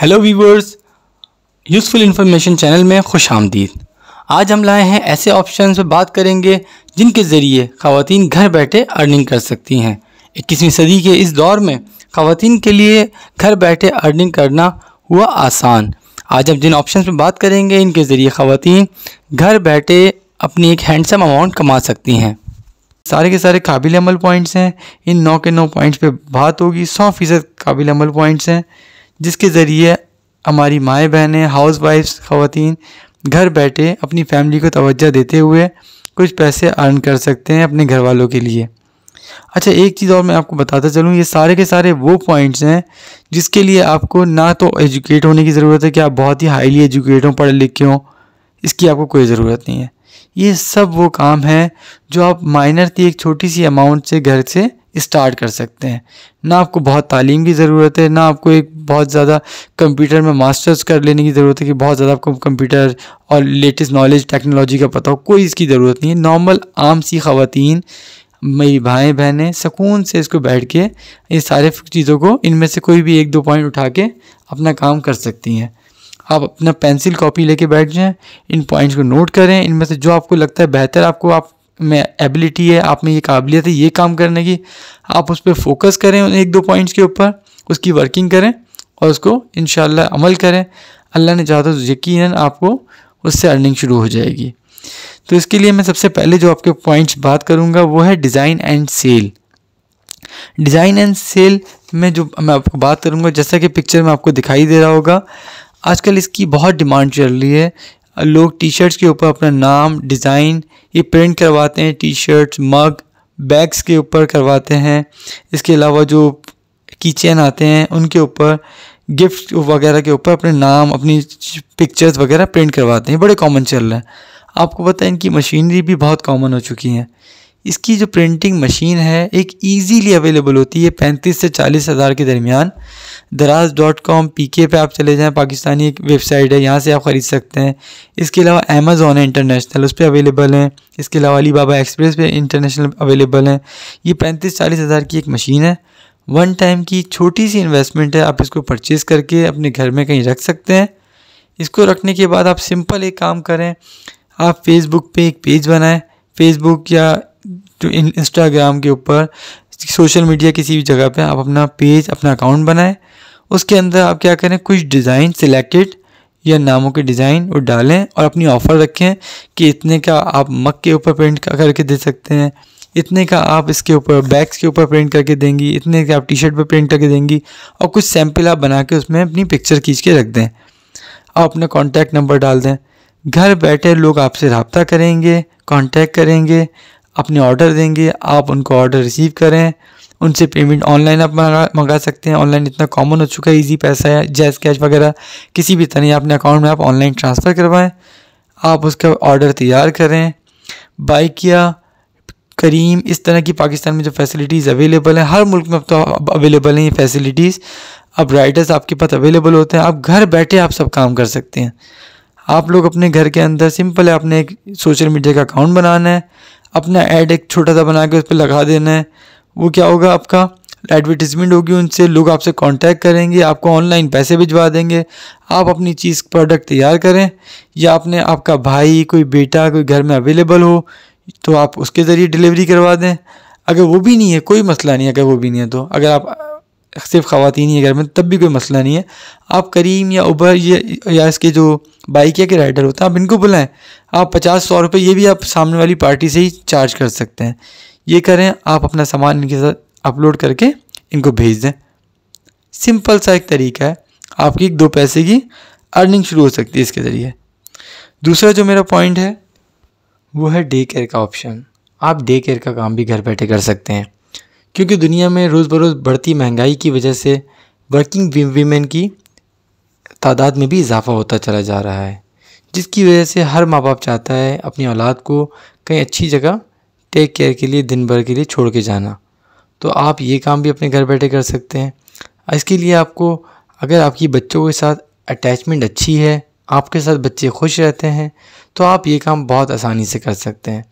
hello viewers useful information channel में खुश आमदीद आज हम लाए हैं ऐसे ऑप्शन पर बात करेंगे जिनके ज़रिए खातन घर बैठे अर्निंग कर सकती हैं इक्कीसवीं सदी के इस दौर में खातन के लिए घर बैठे अर्निंग करना हुआ आसान आज हम जिन ऑप्शन पर बात करेंगे इनके ज़रिए ख़वान घर बैठे अपनी एक हैंडसम अमाउंट कमा सकती हैं सारे के सारे काबिल अमल पॉइंट्स हैं इन नौ के नौ पॉइंट्स पे बात होगी सौ फ़ीसद काबिल अमल पॉइंट्स हैं जिसके ज़रिए हमारी माएँ बहनें हाउस वाइफ्स ख़वान घर बैठे अपनी फैमिली को तोज्जह देते हुए कुछ पैसे अर्न कर सकते हैं अपने घर वालों के लिए अच्छा एक चीज़ और मैं आपको बताता चलूँ ये सारे के सारे वो पॉइंट्स हैं जिसके लिए आपको ना तो एजुकेट होने की ज़रूरत है कि आप बहुत ही हाईली एजुकेट हों पढ़े लिखे हों इसकी आपको कोई ज़रूरत नहीं है ये सब वो काम है जो आप माइनर थी एक छोटी सी अमाउंट से घर से स्टार्ट कर सकते हैं ना आपको बहुत तालीम की ज़रूरत है ना आपको एक बहुत ज़्यादा कंप्यूटर में मास्टर्स कर लेने की ज़रूरत है कि बहुत ज़्यादा आपको कंप्यूटर और लेटेस्ट नॉलेज टेक्नोलॉजी का पता हो कोई इसकी ज़रूरत नहीं है नॉर्मल आम सी खातन मेरी भाई बहनें सुकून से इसको बैठ के ये सारे चीज़ों को इनमें से कोई भी एक दो पॉइंट उठा के अपना काम कर सकती हैं आप अपना पेंसिल कॉपी लेके बैठ जाएं इन पॉइंट्स को नोट करें इनमें से जो आपको लगता है बेहतर आपको आप में एबिलिटी है आप में ये काबिलियत है ये काम करने की आप उस पर फोकस करें उन एक दो पॉइंट्स के ऊपर उसकी वर्किंग करें और उसको इन अमल करें अल्लाह ने चाहता तो यकीन आपको उससे अर्निंग शुरू हो जाएगी तो इसके लिए मैं सबसे पहले जो आपके पॉइंट्स बात करूँगा वो है design and sale design and sale में जो मैं आपको बात करूँगा जैसा कि पिक्चर में आपको दिखाई दे रहा होगा आजकल इसकी बहुत डिमांड चल रही है लोग टी शर्ट्स के ऊपर अपना नाम डिज़ाइन ये प्रिंट करवाते हैं टी शर्ट्स मग बैग्स के ऊपर करवाते हैं इसके अलावा जो किचन आते हैं उनके ऊपर गिफ्ट वगैरह के ऊपर अपने नाम अपनी पिक्चर्स वगैरह प्रिंट करवाते हैं बड़े कॉमन चल रहे हैं आपको पता है इनकी मशीनरी भी बहुत कॉमन हो चुकी है इसकी जो प्रिंटिंग मशीन है एक इजीली अवेलेबल होती है पैंतीस से चालीस हज़ार के दरमियान दराज डॉट कॉम पी के पर आप चले जाएँ पाकिस्तानी एक वेबसाइट है यहाँ से आप ख़रीद सकते हैं इसके अलावा अमेज़ोन है इंटरनेशनल उस पर अवेलेबल हैं इसके अलावा अली बाबा एक्सप्रेस पे इंटरनेशनल अवेलेबल हैं ये पैंतीस चालीस हज़ार की एक मशीन है वन टाइम की छोटी सी इन्वेस्टमेंट है आप इसको परचेज़ करके अपने घर में कहीं रख सकते हैं इसको रखने के बाद आप सिंपल एक काम करें आप फेसबुक पर एक पेज बनाएँ फेसबुक या जो इन इंस्टाग्राम के ऊपर सोशल मीडिया किसी भी जगह पे आप अपना पेज अपना अकाउंट बनाएं उसके अंदर आप क्या करें कुछ डिज़ाइन सिलेक्टेड या नामों के डिज़ाइन और डालें और अपनी ऑफ़र रखें कि इतने का आप मक के ऊपर प्रिंट करके दे सकते हैं इतने का आप इसके ऊपर बैग्स के ऊपर प्रिंट करके देंगी इतने का आप टी शर्ट पर प्रिंट करके देंगी और कुछ सैम्पल आप बना के उसमें अपनी पिक्चर खींच के रख दें आप अपना कॉन्टैक्ट नंबर डाल दें घर बैठे लोग आपसे रबता करेंगे कॉन्टैक्ट करेंगे अपने ऑर्डर देंगे आप उनको ऑर्डर रिसीव करें उनसे पेमेंट ऑनलाइन आप मंगा मंगा सकते हैं ऑनलाइन इतना कॉमन हो चुका है ईजी पैसा है जैस कैश वगैरह किसी भी तरह अपने अकाउंट में आप ऑनलाइन ट्रांसफ़र करवाएं आप उसका ऑर्डर तैयार करें बाइक या करीम इस तरह की पाकिस्तान में जो फैसिलिटीज़ अवेलेबल हैं हर मुल्क में अब तो अवेलेबल हैं ये फैसिलिटीज़ अब राइडर्स आपके पास अवेलेबल होते हैं आप घर बैठे आप सब काम कर सकते हैं आप लोग अपने घर के अंदर सिंपल है आपने एक सोशल मीडिया का अकाउंट बनाना है अपना ऐड एक छोटा सा बना के उस पर लगा देना है वो क्या होगा आपका एडवर्टीजमेंट होगी उनसे लोग आपसे कांटेक्ट करेंगे आपको ऑनलाइन पैसे भिजवा देंगे आप अपनी चीज़ प्रोडक्ट तैयार करें या आपने आपका भाई कोई बेटा कोई घर में अवेलेबल हो तो आप उसके ज़रिए डिलीवरी करवा दें अगर वो भी नहीं है कोई मसला नहीं अगर वो भी नहीं है तो अगर आप सिर्फ ख़वान ही अगर में तब भी कोई मसला नहीं है आप करीम या उबर ये या इसके जो बाइक या के राइडर होते हैं आप इनको बुलाएं आप पचास सौ रुपये ये भी आप सामने वाली पार्टी से ही चार्ज कर सकते हैं ये करें आप अपना सामान इनके साथ अपलोड करके इनको भेज दें सिंपल सा एक तरीका है आपकी एक दो पैसे की अर्निंग शुरू हो सकती है इसके ज़रिए दूसरा जो मेरा पॉइंट है वो है डे केयर का ऑप्शन आप डे केयर का काम भी घर बैठे कर सकते हैं क्योंकि दुनिया में रोज़ बरोज़ बढ़ती महंगाई की वजह से वर्किंग वीमेन की तादाद में भी इजाफा होता चला जा रहा है जिसकी वजह से हर माँ बाप चाहता है अपनी औलाद को कहीं अच्छी जगह टेक केयर के लिए दिन भर के लिए छोड़ के जाना तो आप ये काम भी अपने घर बैठे कर सकते हैं इसके लिए आपको अगर आपकी बच्चों के साथ अटैचमेंट अच्छी है आपके साथ बच्चे खुश रहते हैं तो आप ये काम बहुत आसानी से कर सकते हैं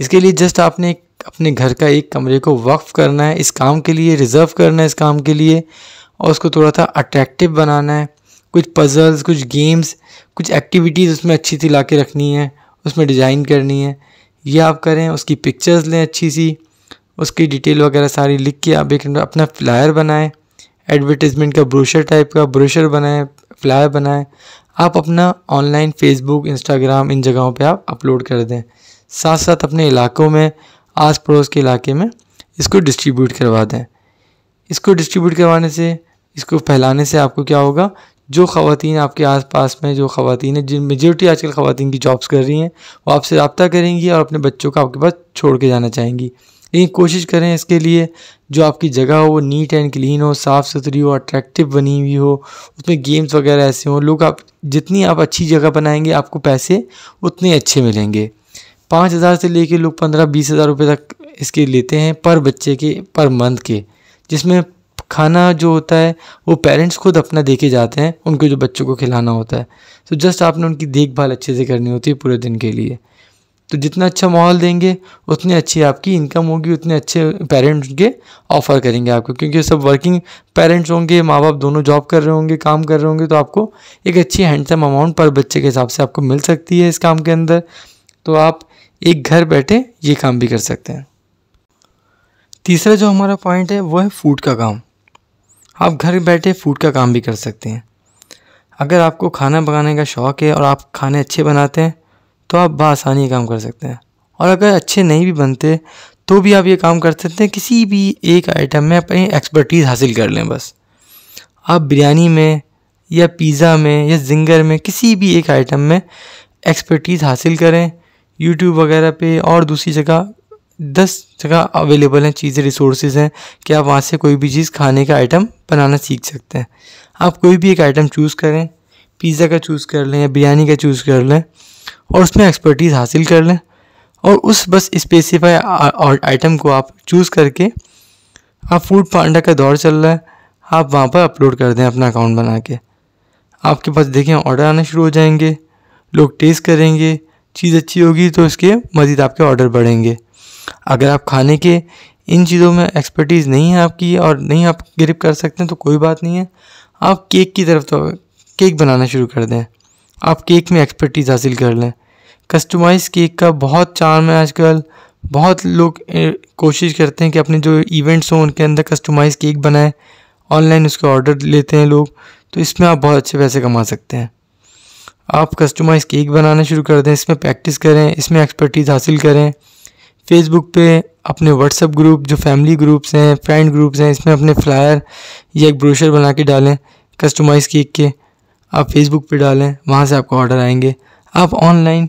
इसके लिए जस्ट आपने एक अपने घर का एक कमरे को वक्फ करना है इस काम के लिए रिज़र्व करना है इस काम के लिए और उसको थोड़ा सा अट्रैक्टिव बनाना है कुछ पजल्स कुछ गेम्स कुछ एक्टिविटीज़ उसमें अच्छी सी ला के रखनी है उसमें डिज़ाइन करनी है ये आप करें उसकी पिक्चर्स लें अच्छी सी उसकी डिटेल वगैरह सारी लिख के आप एक अपना फ्लायर बनाएं एडवर्टीज़मेंट का ब्रोशर टाइप का ब्रोशर बनाएं फ्लायर बनाएं आप अपना ऑनलाइन फेसबुक इंस्टाग्राम इन जगहों पे आप अपलोड कर दें साथ साथ अपने इलाकों में आस पड़ोस के इलाके में इसको डिस्ट्रीब्यूट करवा दें इसको डिस्ट्रीब्यूट करवाने से इसको फैलाने से आपको क्या होगा जो ख़वान आपके आस पास में जो खातन हैं जिन मेजोरिटी आजकल ख़वान की जॉब्स कर रही हैं वो आपसे रबता करेंगी और अपने बच्चों को आपके पास छोड़ के जाना चाहेंगी लेकिन कोशिश करें इसके लिए जो आपकी जगह हो वो नीट एंड क्लीन हो साफ़ सुथरी हो अट्रैक्टिव बनी हुई हो उसमें गेम्स वगैरह ऐसे हों लोग आप जितनी आप अच्छी जगह बनाएंगे आपको पैसे उतने अच्छे मिलेंगे पाँच हज़ार से लेके लोग पंद्रह बीस हज़ार रुपये तक इसके लेते हैं पर बच्चे के पर मंथ के जिसमें खाना जो होता है वो पेरेंट्स खुद अपना दे के जाते हैं उनको जो बच्चों को खिलाना होता है तो जस्ट आपने उनकी देखभाल अच्छे से करनी होती है पूरे दिन के लिए तो जितना अच्छा माहौल देंगे उतनी अच्छी आपकी इनकम होगी उतने अच्छे पेरेंट्स के ऑफ़र करेंगे आपको क्योंकि सब वर्किंग पेरेंट्स होंगे माँ बाप दोनों जॉब कर रहे होंगे काम कर रहे होंगे तो आपको एक अच्छी हैंडसम अमाउंट पर बच्चे के हिसाब से आपको मिल सकती है इस काम के अंदर तो आप एक घर बैठे ये काम भी कर सकते हैं तीसरा जो हमारा पॉइंट है वो है फूड का काम आप घर बैठे फूड का काम भी कर सकते हैं अगर आपको खाना बनाने का शौक़ है और आप खाने अच्छे बनाते हैं तो आप बसानी काम कर सकते हैं और अगर अच्छे नहीं भी बनते तो भी आप ये काम कर सकते हैं किसी भी एक आइटम में अपनी एक्सपर्टीज़ हासिल कर लें बस आप बिरयानी में या पिज़्ज़ा में या जिंगर में किसी भी एक आइटम में एक्सपर्टीज़ हासिल करें यूट्यूब वगैरह पे और दूसरी जगह दस जगह अवेलेबल हैं चीज़ें रिसोर्सेज हैं कि आप वहाँ से कोई भी चीज़ खाने का आइटम बनाना सीख सकते हैं आप कोई भी एक आइटम चूज़ करें पिज़्ज़ा का चूज़ कर लें या बिरयानी का चूज़ कर लें और उसमें एक्सपर्टीज़ हासिल कर लें और उस बस स्पेसिफाई आइटम को आप चूज़ करके आप फूड पांडा का दौर चल रहा है आप वहाँ पर अपलोड कर दें अपना अकाउंट बना के आपके पास देखें ऑर्डर आना शुरू हो जाएंगे लोग टेस्ट करेंगे चीज़ अच्छी होगी तो इसके मज़ीद आपके ऑर्डर बढ़ेंगे अगर आप खाने के इन चीज़ों में एक्सपर्टीज़ नहीं है आपकी और नहीं आप ग्रिप कर सकते हैं तो कोई बात नहीं है आप केक की तरफ तो केक बनाना शुरू कर दें आप केक में एक्सपर्टीज़ हासिल कर लें कस्टमाइज़ केक का बहुत चार्म है आजकल बहुत लोग कोशिश करते हैं कि अपने जो इवेंट्स हों उनके अंदर कस्टमाइज़ केक बनाएं ऑनलाइन उसके ऑर्डर लेते हैं लोग तो इसमें आप बहुत अच्छे पैसे कमा सकते हैं आप कस्टमाइज केक बनाना शुरू कर दें इसमें प्रैक्टिस करें इसमें एक्सपर्टीज़ हासिल करें फेसबुक पे अपने व्हाट्सअप ग्रुप जो फैमिली ग्रुप्स हैं फ्रेंड ग्रुप्स हैं इसमें अपने फ्लायर या एक ब्रोशर बना के डालें कस्टमाइज़ केक के आप फेसबुक पे डालें वहाँ से आपको ऑर्डर आएंगे आप ऑनलाइन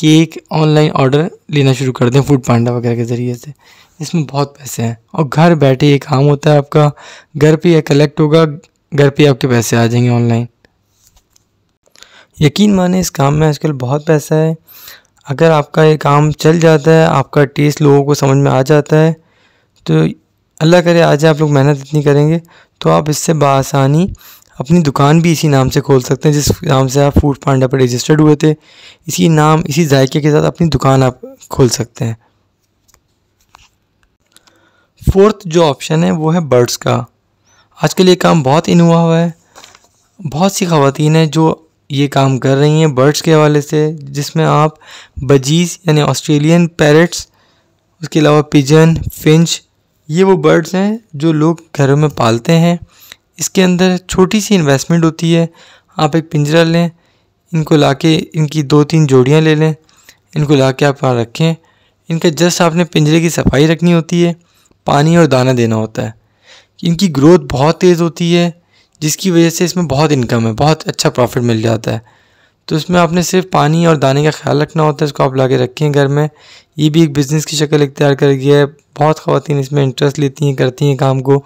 केक ऑनलाइन ऑर्डर लेना शुरू कर दें फूड पांडा वगैरह के ज़रिए से इसमें बहुत पैसे हैं और घर बैठे ये काम होता है आपका घर पर यह कलेक्ट होगा घर पर आपके पैसे आ जाएंगे ऑनलाइन यकीन माने इस काम में आजकल बहुत पैसा है अगर आपका ये काम चल जाता है आपका टेस्ट लोगों को समझ में आ जाता है तो अल्लाह करे आज आप लोग मेहनत इतनी करेंगे तो आप इससे बसानी अपनी दुकान भी इसी नाम से खोल सकते हैं जिस नाम से आप फूड पांडा पर रजिस्टर्ड हुए थे इसी नाम इसी जायके के साथ अपनी दुकान आप खोल सकते हैं फोर्थ जो ऑप्शन है वो है बर्ड्स का आजकल ये काम बहुत इन हुआ हुआ है बहुत सी खातन हैं जो ये काम कर रही हैं बर्ड्स के हवाले से जिसमें आप बजीज यानी ऑस्ट्रेलियन पैरट्स उसके अलावा पिजन फिंच ये वो बर्ड्स हैं जो लोग घरों में पालते हैं इसके अंदर छोटी सी इन्वेस्टमेंट होती है आप एक पिंजरा लें इनको ला के इनकी दो तीन जोड़ियाँ ले लें इनको ला के आप वहाँ रखें इनका जस्ट आपने पिंजरे की सफाई रखनी होती है पानी और दाना देना होता है इनकी ग्रोथ बहुत तेज़ होती है जिसकी वजह से इसमें बहुत इनकम है बहुत अच्छा प्रॉफिट मिल जाता है तो इसमें आपने सिर्फ पानी और दाने का ख्याल रखना होता है इसको आप ला के रखें घर में ये भी एक बिज़नेस की शक्ल इख्तियार कर गया है बहुत खातन इसमें इंटरेस्ट लेती हैं करती हैं काम को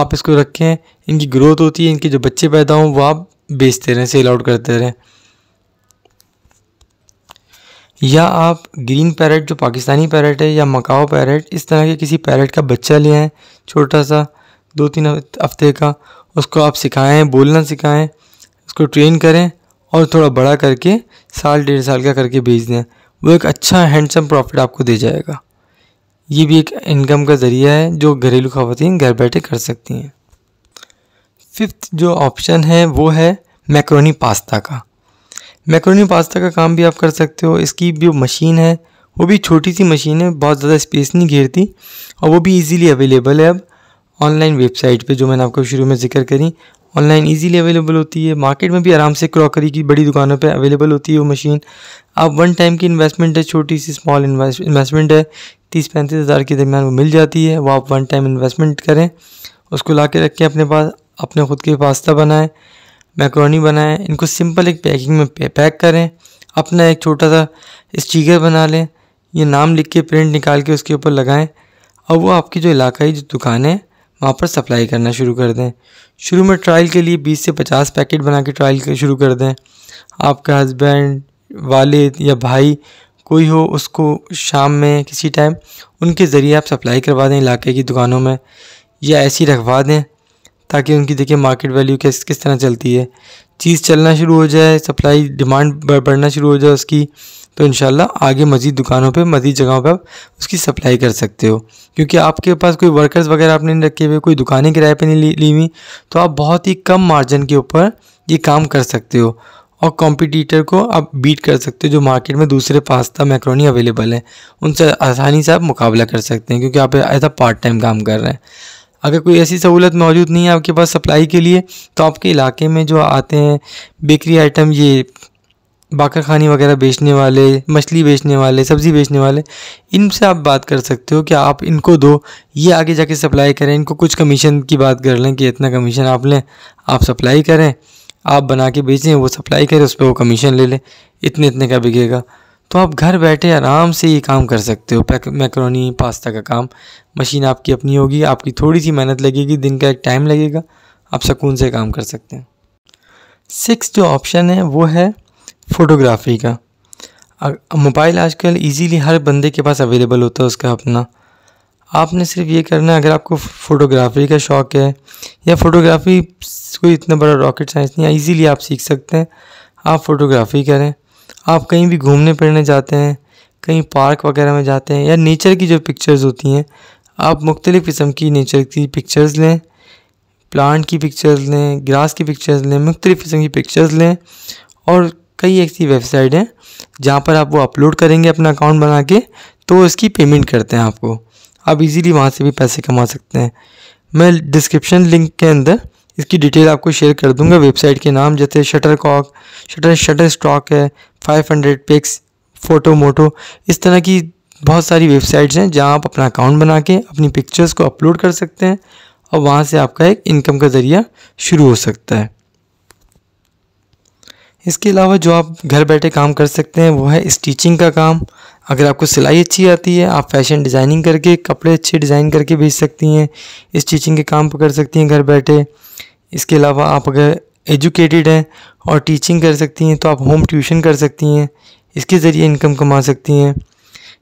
आप इसको रखें इनकी ग्रोथ होती है इनके जो बच्चे पैदा हों वो आप बेचते रहें सेल आउट करते रहें या आप ग्रीन पैरेट जो पाकिस्तानी पैरेट है या मकाओ पैरेट इस तरह के किसी पैरेट का बच्चा ले आएँ छोटा सा दो तीन हफ्ते का उसको आप सिखाएं बोलना सिखाएं उसको ट्रेन करें और थोड़ा बड़ा करके साल डेढ़ साल का करके बेच दें वो एक अच्छा हैंडसम प्रॉफिट आपको दे जाएगा ये भी एक इनकम का ज़रिया है जो घरेलू खातन घर बैठे कर सकती हैं फिफ्थ जो ऑप्शन है वो है मैक्रोनी पास्ता का मैक्रोनी पास्ता का काम भी आप कर सकते हो इसकी जो मशीन है वो भी छोटी सी मशीन है बहुत ज़्यादा स्पेस नहीं घेरती और वो भी इजीली अवेलेबल है अब ऑनलाइन वेबसाइट पे जो मैंने आपको शुरू में जिक्र करी ऑनलाइन इजीली अवेलेबल होती है मार्केट में भी आराम से क्रॉकरी की बड़ी दुकानों पे अवेलेबल होती है वो मशीन आप वन टाइम की इन्वेस्टमेंट है छोटी सी स्मॉल इन्वेस्टमेंट है तीस पैंतीस हज़ार के दरमियान वो मिल जाती है वो आप वन टाइम इन्वेस्टमेंट करें उसको ला के रखें अपने पास अपने ख़ुद के पास्ता बनाएँ मैक्रोनी बनाएँ इनको सिंपल एक पैकिंग में पैक करें अपना एक छोटा सा स्टीकर बना लें ये नाम लिख के प्रिंट निकाल के उसके ऊपर लगाएं और वो आपकी जो इलाकाई जो दुकान है वहाँ पर सप्लाई करना शुरू कर दें शुरू में ट्रायल के लिए 20 से 50 पैकेट बना के ट्रायल शुरू कर दें आपका हस्बैंड वालिद या भाई कोई हो उसको शाम में किसी टाइम उनके ज़रिए आप सप्लाई करवा दें इलाके की दुकानों में या ऐसी रखवा दें ताकि उनकी देखिए मार्केट वैल्यू किस किस तरह चलती है चीज़ चलना शुरू हो जाए सप्लाई डिमांड बढ़ना शुरू हो जाए उसकी तो इन आगे मज़ीद दुकानों पर मज़ीद जगहों पर आप उसकी सप्लाई कर सकते हो क्योंकि आपके पास कोई वर्कर्स वगैरह आपने नहीं रखे हुए कोई दुकानें किराए पर नहीं ली हुई तो आप बहुत ही कम मार्जिन के ऊपर ये काम कर सकते हो और कॉम्पिटिटर को आप बीट कर सकते हो जो मार्केट में दूसरे पास्ता मैक्रोनी अवेलेबल हैं उनसे आसानी से आप मुकाबला कर सकते हैं क्योंकि आप ऐसा पार्ट टाइम काम कर रहे हैं अगर कोई ऐसी सहूलत मौजूद नहीं है आपके पास सप्लाई के लिए तो आपके इलाके में जो आते हैं बेकरी आइटम ये खानी वगैरह बेचने वाले मछली बेचने वाले सब्ज़ी बेचने वाले इनसे आप बात कर सकते हो कि आप इनको दो ये आगे जाके सप्लाई करें इनको कुछ कमीशन की बात कर लें कि इतना कमीशन आप लें आप सप्लाई करें आप बना के बेचें वो सप्लाई करें उस पर वो कमीशन ले लें इतने इतने का बिकेगा तो आप घर बैठे आराम से ये काम कर सकते हो मैक्रोनी पास्ता का काम मशीन आपकी अपनी होगी आपकी थोड़ी सी मेहनत लगेगी दिन का एक टाइम लगेगा आप सुकून से काम कर सकते हैं सिक्स जो ऑप्शन है वो है फ़ोटोग्राफ़ी का मोबाइल आजकल इजीली हर बंदे के पास अवेलेबल होता है उसका अपना आपने सिर्फ ये करना है अगर आपको फ़ोटोग्राफ़ी का शौक़ है या फ़ोटोग्राफ़ी कोई इतना बड़ा रॉकेट साइंस नहीं है ईज़िली आप सीख सकते हैं आप फ़ोटोग्राफ़ी करें आप कहीं भी घूमने फिरने जाते हैं कहीं पार्क वगैरह में जाते हैं या नेचर की जो पिक्चर्स होती हैं आप मुख्तलिफ़ किस्म की नेचर की पिक्चर्स लें प्लांट की पिक्चर्स लें ग्रास की पिक्चर्स लें मुख्तलिफ़ किस्म की पिक्चर्स लें और कई ऐसी वेबसाइट हैं जहाँ पर आप वो अपलोड करेंगे अपना अकाउंट बना के तो इसकी पेमेंट करते हैं आपको आप इजीली वहाँ से भी पैसे कमा सकते हैं मैं डिस्क्रिप्शन लिंक के अंदर इसकी डिटेल आपको शेयर कर दूंगा वेबसाइट के नाम जैसे shutter cock shutter Shutterstock है five hundred pix Fotomoto इस तरह की बहुत सारी वेबसाइट्स हैं जहाँ आप अपना अकाउंट बना के अपनी पिक्चर्स को अपलोड कर सकते हैं और वहाँ से आपका एक इनकम का ज़रिया शुरू हो सकता है इसके अलावा जो आप घर बैठे काम कर सकते हैं वो है स्टिचिंग का काम अगर आपको सिलाई अच्छी आती है आप फैशन डिज़ाइनिंग करके कपड़े अच्छे डिज़ाइन करके बेच सकती हैं स्टिचिंग के काम कर सकती हैं घर बैठे इसके अलावा आप अगर एजुकेटेड हैं और टीचिंग कर सकती हैं तो आप होम ट्यूशन कर सकती हैं इसके ज़रिए इनकम कमा सकती हैं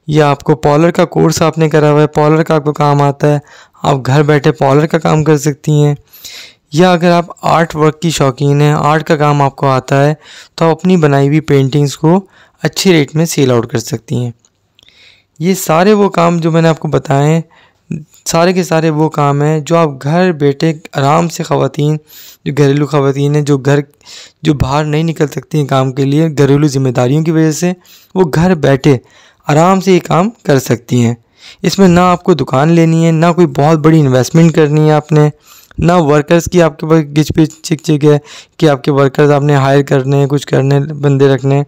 या आपको पॉलर का कोर्स आपने करा हुआ है पॉलर का आपको काम आता है आप घर बैठे पॉलर का काम कर सकती हैं या अगर आप आर्ट वर्क की शौकीन हैं आर्ट का काम आपको आता है तो आप अपनी बनाई हुई पेंटिंग्स को अच्छे रेट में सेल आउट कर सकती हैं ये सारे वो काम जो मैंने आपको बताए हैं सारे के सारे वो काम हैं जो आप घर बैठे आराम से ख़वान जो घरेलू ख़वान हैं जो घर जो बाहर नहीं निकल सकती हैं काम के लिए घरेलू जिम्मेदारियों की वजह से वो घर बैठे आराम से ये काम कर सकती हैं इसमें ना आपको दुकान लेनी है ना कोई बहुत बड़ी इन्वेस्टमेंट करनी है आपने ना वर्कर्स की आपके पास घिच पिच चिक चिक है कि आपके वर्कर्स आपने हायर करने हैं कुछ करने बंदे रखने हैं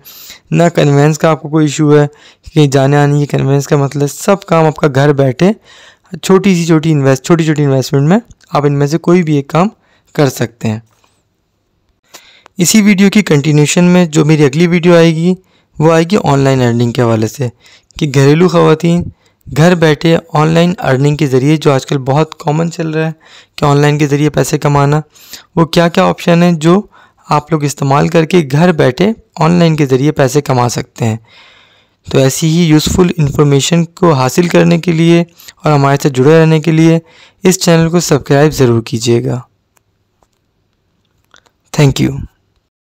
ना कन्वेंस का आपको कोई इशू है कि जाने आने की कन्वेंस का मतलब सब काम आपका घर बैठे छोटी सी छोटी इन्वेस्ट छोटी छोटी इन्वेस्टमेंट में आप इनमें से कोई भी एक काम कर सकते हैं इसी वीडियो की कंटिन्यूशन में जो मेरी अगली वीडियो आएगी वो आएगी ऑनलाइन अर्निंग के हवाले से कि घरेलू खातन घर बैठे ऑनलाइन अर्निंग के ज़रिए जो आजकल बहुत कॉमन चल रहा है कि ऑनलाइन के ज़रिए पैसे कमाना वो क्या क्या ऑप्शन है जो आप लोग इस्तेमाल करके घर बैठे ऑनलाइन के ज़रिए पैसे कमा सकते हैं तो ऐसी ही यूज़फुल इन्फॉर्मेशन को हासिल करने के लिए और हमारे साथ जुड़े रहने के लिए इस चैनल को सब्सक्राइब ज़रूर कीजिएगा थैंक यू